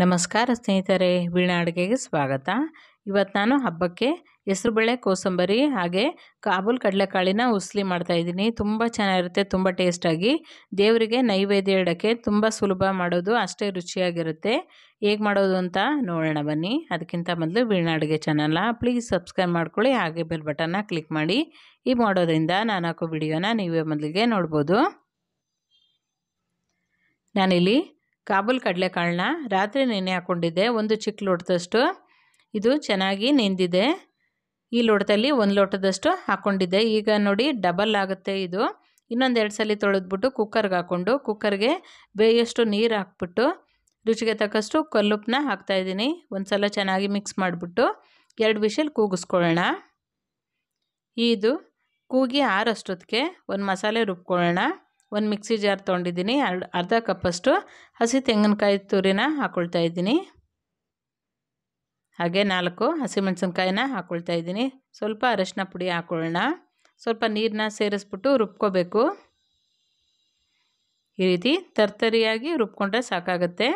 ನಮಸ್ಕಾರ ಸ್ನೇಹಿತರೆ ವೀಣಾ ಅಡುಗೆಗೆ ಸ್ವಾಗತ ಇವತ್ತು ನಾನು ಹಬ್ಬಕ್ಕೆ ಹೆಸರುಬೇಳೆ ಕೋಸಂಬರಿ ಹಾಗೆ ಕಾಬೂಲ್ ಕಡಲೆಕಾಳಿನ ಉಸ್ಲಿ ಮಾಡ್ತಾಯಿದ್ದೀನಿ ತುಂಬ ಚೆನ್ನಾಗಿರುತ್ತೆ ತುಂಬ ಟೇಸ್ಟಾಗಿ ದೇವರಿಗೆ ನೈವೇದ್ಯ ಇಡೋಕ್ಕೆ ತುಂಬ ಸುಲಭ ಮಾಡೋದು ಅಷ್ಟೇ ರುಚಿಯಾಗಿರುತ್ತೆ ಹೇಗೆ ಮಾಡೋದು ಅಂತ ನೋಡೋಣ ಬನ್ನಿ ಅದಕ್ಕಿಂತ ಮೊದಲು ವೀಣಾ ಅಡುಗೆ ಚಾನಲ್ನ ಪ್ಲೀಸ್ ಸಬ್ಸ್ಕ್ರೈಬ್ ಮಾಡ್ಕೊಳ್ಳಿ ಹಾಗೆ ಬೆಲ್ ಬಟನ್ನ ಕ್ಲಿಕ್ ಮಾಡಿ ಈ ಮಾಡೋದರಿಂದ ನಾನು ಹಾಕೋ ವಿಡಿಯೋನ ನೀವೇ ಮೊದಲಿಗೆ ನೋಡ್ಬೋದು ನಾನಿಲ್ಲಿ ಕಾಬೂಲ್ ಕಡಲೆಕಾಳನ್ನ ರಾತ್ರಿ ನೆನೆ ಹಾಕ್ಕೊಂಡಿದ್ದೆ ಒಂದು ಚಿಕ್ಕ ಲೋಟದಷ್ಟು ಇದು ಚೆನ್ನಾಗಿ ನೆಂದಿದೆ ಈ ಲೋಟದಲ್ಲಿ ಒಂದು ಲೋಟದಷ್ಟು ಹಾಕ್ಕೊಂಡಿದ್ದೆ ಈಗ ನೋಡಿ ಡಬಲ್ ಆಗುತ್ತೆ ಇದು ಇನ್ನೊಂದೆರಡು ಸಲ ತೊಳೆದ್ಬಿಟ್ಟು ಕುಕ್ಕರ್ಗೆ ಹಾಕ್ಕೊಂಡು ಕುಕ್ಕರ್ಗೆ ಬೇಯಷ್ಟು ನೀರು ಹಾಕ್ಬಿಟ್ಟು ರುಚಿಗೆ ತಕ್ಕಷ್ಟು ಕಲ್ಲುಪ್ಪನ್ನ ಹಾಕ್ತಾಯಿದ್ದೀನಿ ಒಂದು ಸಲ ಚೆನ್ನಾಗಿ ಮಿಕ್ಸ್ ಮಾಡಿಬಿಟ್ಟು ಎರಡು ಬಿಸಿಲು ಕೂಗಿಸ್ಕೊಳ್ಳೋಣ ಇದು ಕೂಗಿ ಆರಷ್ಟೊತ್ತಿಗೆ ಒಂದು ಮಸಾಲೆ ರುಬ್ಕೊಳ್ಳೋಣ ಒಂದು ಮಿಕ್ಸಿ ಜಾರ್ ತೊಗೊಂಡಿದ್ದೀನಿ ಎರಡು ಅರ್ಧ ಕಪ್ಪಷ್ಟು ಹಸಿ ತೆಂಗಿನಕಾಯಿ ತುರಿನ ಹಾಕ್ಕೊಳ್ತಾ ಇದ್ದೀನಿ ಹಾಗೆ ನಾಲ್ಕು ಹಸಿಮೆಣಸಿನ್ಕಾಯಿನ ಹಾಕ್ಕೊಳ್ತಾ ಇದ್ದೀನಿ ಸ್ವಲ್ಪ ಅರಶಿನ ಪುಡಿ ಹಾಕ್ಕೊಳ್ಳೋಣ ಸ್ವಲ್ಪ ನೀರನ್ನ ಸೇರಿಸ್ಬಿಟ್ಟು ರುಬ್ಕೋಬೇಕು ಈ ರೀತಿ ತರ್ತರಿಯಾಗಿ ರುಬ್ಕೊಂಡ್ರೆ ಸಾಕಾಗುತ್ತೆ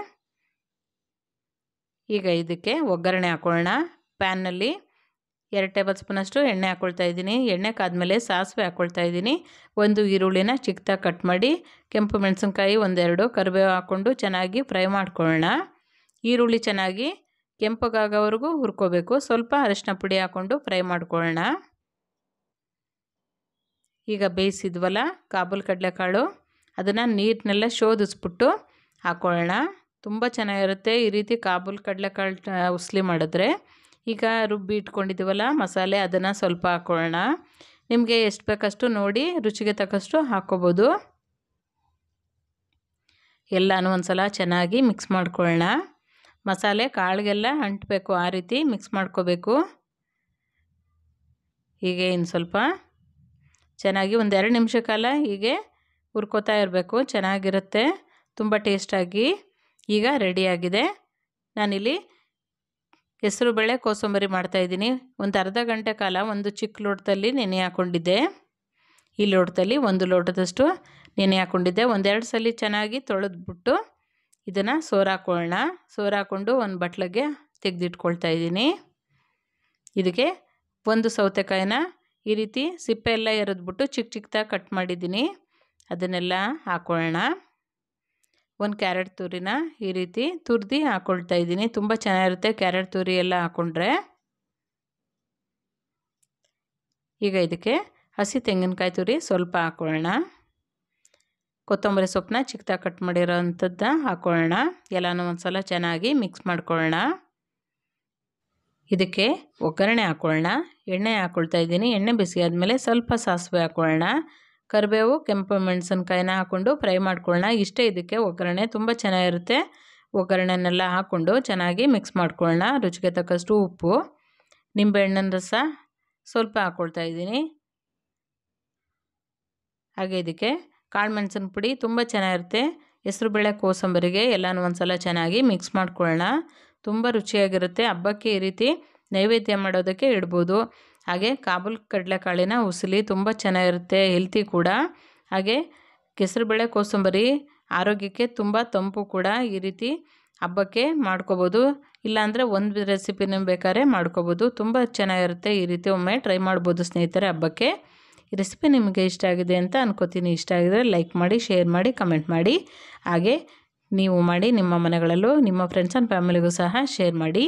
ಈಗ ಇದಕ್ಕೆ ಒಗ್ಗರಣೆ ಹಾಕ್ಕೊಳ್ಳೋಣ ಪ್ಯಾನ್ನಲ್ಲಿ ಎರಡು ಟೇಬಲ್ ಸ್ಪೂನಷ್ಟು ಎಣ್ಣೆ ಹಾಕ್ಕೊಳ್ತಾ ಇದ್ದೀನಿ ಎಣ್ಣೆ ಕಾದ್ಮೇಲೆ ಸಾಸಿವೆ ಹಾಕ್ಕೊಳ್ತಾ ಇದ್ದೀನಿ ಒಂದು ಈರುಳ್ಳಿನ ಚಿಕ್ಕದಾಗಿ ಕಟ್ ಮಾಡಿ ಕೆಂಪು ಮೆಣಸಿನ್ಕಾಯಿ ಒಂದೆರಡು ಕರಿಬೇವು ಹಾಕ್ಕೊಂಡು ಚೆನ್ನಾಗಿ ಫ್ರೈ ಮಾಡ್ಕೊಳ್ಳೋಣ ಈರುಳ್ಳಿ ಚೆನ್ನಾಗಿ ಕೆಂಪಗಾಗೋವರೆಗೂ ಹುರ್ಕೋಬೇಕು ಸ್ವಲ್ಪ ಅರಿಶಿನ ಪುಡಿ ಹಾಕ್ಕೊಂಡು ಫ್ರೈ ಮಾಡ್ಕೊಳ್ಳೋಣ ಈಗ ಬೇಯಿಸಿದ್ವಲ್ಲ ಕಾಬೂಲ್ ಕಡಲೆಕಾಳು ಅದನ್ನು ನೀರಿನೆಲ್ಲ ಶೋಧಿಸ್ಬಿಟ್ಟು ಹಾಕ್ಕೊಳ್ಳೋಣ ತುಂಬ ಚೆನ್ನಾಗಿರುತ್ತೆ ಈ ರೀತಿ ಕಾಬೂಲ್ ಕಡಲೆಕಾಳು ಉಸ್ಲಿ ಮಾಡಿದ್ರೆ ಈಗ ರುಬ್ಬಿ ಇಟ್ಕೊಂಡಿದ್ದೀವಲ್ಲ ಮಸಾಲೆ ಅದನ್ನು ಸ್ವಲ್ಪ ಹಾಕ್ಕೊಳ್ಳೋಣ ನಿಮಗೆ ಎಷ್ಟು ಬೇಕಷ್ಟು ನೋಡಿ ರುಚಿಗೆ ತಕ್ಕಷ್ಟು ಹಾಕ್ಕೋಬೋದು ಎಲ್ಲನೂ ಒಂದು ಸಲ ಚೆನ್ನಾಗಿ ಮಿಕ್ಸ್ ಮಾಡ್ಕೊಳ್ಳೋಣ ಮಸಾಲೆ ಕಾಳಿಗೆಲ್ಲ ಅಂಟಬೇಕು ಆ ರೀತಿ ಮಿಕ್ಸ್ ಮಾಡ್ಕೋಬೇಕು ಹೀಗೆ ಇನ್ನು ಸ್ವಲ್ಪ ಚೆನ್ನಾಗಿ ಒಂದು ಎರಡು ನಿಮಿಷ ಕಾಲ ಹೀಗೆ ಹುರ್ಕೋತಾ ಇರಬೇಕು ಚೆನ್ನಾಗಿರುತ್ತೆ ತುಂಬ ಟೇಸ್ಟಾಗಿ ಈಗ ರೆಡಿಯಾಗಿದೆ ನಾನಿಲ್ಲಿ ಬೇಳೆ ಕೋಸಂಬರಿ ಮಾಡ್ತಾಯಿದ್ದೀನಿ ಒಂದು ಅರ್ಧ ಗಂಟೆ ಕಾಲ ಒಂದು ಚಿಕ್ಕ ಲೋಟದಲ್ಲಿ ನೆನೆ ಹಾಕ್ಕೊಂಡಿದ್ದೆ ಈ ಲೋಟದಲ್ಲಿ ಒಂದು ಲೋಟದಷ್ಟು ನೆನೆ ಹಾಕ್ಕೊಂಡಿದ್ದೆ ಒಂದೆರಡು ಸಲ ಚೆನ್ನಾಗಿ ತೊಳೆದ್ಬಿಟ್ಟು ಇದನ್ನು ಸೋರಾಕೊಳ್ಳೋಣ ಸೋರಾಕೊಂಡು ಒಂದು ಬಟ್ಲಿಗೆ ತೆಗೆದಿಟ್ಕೊಳ್ತಾ ಇದ್ದೀನಿ ಇದಕ್ಕೆ ಒಂದು ಸೌತೆಕಾಯಿನ ಈ ರೀತಿ ಸಿಪ್ಪೆ ಎಲ್ಲ ಎರೆದ್ಬಿಟ್ಟು ಚಿಕ್ಕ ಚಿಕ್ಕದಾಗಿ ಕಟ್ ಮಾಡಿದ್ದೀನಿ ಅದನ್ನೆಲ್ಲ ಹಾಕ್ಕೊಳ್ಳೋಣ ಒಂದು ಕ್ಯಾರೆಟ್ ತುರಿನ ಈ ರೀತಿ ತುರಿದು ಹಾಕೊಳ್ತಾ ಇದ್ದೀನಿ ತುಂಬ ಚೆನ್ನಾಗಿರುತ್ತೆ ಕ್ಯಾರೆಟ್ ತುರಿ ಎಲ್ಲ ಹಾಕ್ಕೊಂಡ್ರೆ ಈಗ ಇದಕ್ಕೆ ಹಸಿ ತೆಂಗಿನಕಾಯಿ ತುರಿ ಸ್ವಲ್ಪ ಹಾಕೊಳ್ಳೋಣ ಕೊತ್ತಂಬರಿ ಸೊಪ್ಪನ್ನ ಚಿಕ್ಕದಾಗಿ ಕಟ್ ಮಾಡಿರೋ ಅಂಥದ್ದು ಹಾಕ್ಕೊಳ್ಳೋಣ ಎಲ್ಲನೂ ಒಂದು ಸಲ ಚೆನ್ನಾಗಿ ಮಿಕ್ಸ್ ಮಾಡ್ಕೊಳ್ಳೋಣ ಇದಕ್ಕೆ ಒಗ್ಗರಣೆ ಹಾಕ್ಕೊಳ್ಳೋಣ ಎಣ್ಣೆ ಹಾಕ್ಕೊಳ್ತಾ ಇದ್ದೀನಿ ಎಣ್ಣೆ ಬಿಸಿ ಆದಮೇಲೆ ಸ್ವಲ್ಪ ಸಾಸಿವೆ ಹಾಕ್ಕೊಳ್ಳೋಣ ಕರಿಬೇವು ಕೆಂಪು ಮೆಣಸಿನ್ಕಾಯಿನ ಹಾಕ್ಕೊಂಡು ಫ್ರೈ ಮಾಡ್ಕೊಳ್ಳೋಣ ಇಷ್ಟೇ ಇದಕ್ಕೆ ಒಗ್ಗರಣೆ ತುಂಬ ಚೆನ್ನಾಗಿರುತ್ತೆ ಒಗ್ಗರಣೆನೆಲ್ಲ ಹಾಕ್ಕೊಂಡು ಚೆನ್ನಾಗಿ ಮಿಕ್ಸ್ ಮಾಡ್ಕೊಳ್ಳೋಣ ರುಚಿಗೆ ತಕ್ಕಷ್ಟು ಉಪ್ಪು ನಿಂಬೆಹಣ್ಣಿನ ರಸ ಸ್ವಲ್ಪ ಹಾಕ್ಕೊಳ್ತಾ ಇದ್ದೀನಿ ಹಾಗೆ ಇದಕ್ಕೆ ಕಾಳು ಮೆಣಸಿನ ಪುಡಿ ತುಂಬ ಚೆನ್ನಾಗಿರುತ್ತೆ ಹೆಸರುಬೇಳೆ ಕೋಸಂಬರಿಗೆ ಎಲ್ಲನೂ ಒಂದ್ಸಲ ಚೆನ್ನಾಗಿ ಮಿಕ್ಸ್ ಮಾಡ್ಕೊಳ್ಳೋಣ ತುಂಬ ರುಚಿಯಾಗಿರುತ್ತೆ ಹಬ್ಬಕ್ಕೆ ಈ ರೀತಿ ನೈವೇದ್ಯ ಮಾಡೋದಕ್ಕೆ ಇಡ್ಬೋದು ಹಾಗೆ ಕಾಬುಲ್ ಕಡಲೆಕಾಳಿನ ಉಸಿಲಿ ತುಂಬ ಚೆನ್ನಾಗಿರುತ್ತೆ ಹೆಲ್ತಿ ಕೂಡ ಹಾಗೆ ಕೆಸರುಬೇಳೆ ಕೋಸಂಬರಿ ಆರೋಗ್ಯಕ್ಕೆ ತುಂಬ ತಂಪು ಕೂಡ ಈ ರೀತಿ ಹಬ್ಬಕ್ಕೆ ಮಾಡ್ಕೋಬೋದು ಇಲ್ಲಾಂದರೆ ಒಂದು ರೆಸಿಪಿನ ಬೇಕಾದ್ರೆ ಮಾಡ್ಕೋಬೋದು ತುಂಬ ಚೆನ್ನಾಗಿರುತ್ತೆ ಈ ರೀತಿ ಒಮ್ಮೆ ಟ್ರೈ ಮಾಡ್ಬೋದು ಸ್ನೇಹಿತರೆ ಹಬ್ಬಕ್ಕೆ ಈ ರೆಸಿಪಿ ನಿಮಗೆ ಇಷ್ಟ ಆಗಿದೆ ಅಂತ ಅನ್ಕೋತೀನಿ ಇಷ್ಟ ಆಗಿದರೆ ಲೈಕ್ ಮಾಡಿ ಶೇರ್ ಮಾಡಿ ಕಮೆಂಟ್ ಮಾಡಿ ಹಾಗೆ ನೀವು ಮಾಡಿ ನಿಮ್ಮ ಮನೆಗಳಲ್ಲೂ ನಿಮ್ಮ ಫ್ರೆಂಡ್ಸ್ ಆ್ಯಂಡ್ ಫ್ಯಾಮಿಲಿಗೂ ಸಹ ಶೇರ್ ಮಾಡಿ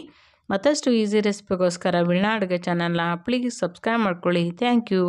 ಮತ್ತಷ್ಟು ಈಸಿ ರೆಸಿಪಿಗೋಸ್ಕರ ವೀಣಾ ಅಡುಗೆ ಚಾನಲ್ನ ಪ್ಲೀಸ್ ಸಬ್ಸ್ಕ್ರೈಬ್ ಮಾಡ್ಕೊಳ್ಳಿ ಥ್ಯಾಂಕ್ ಯು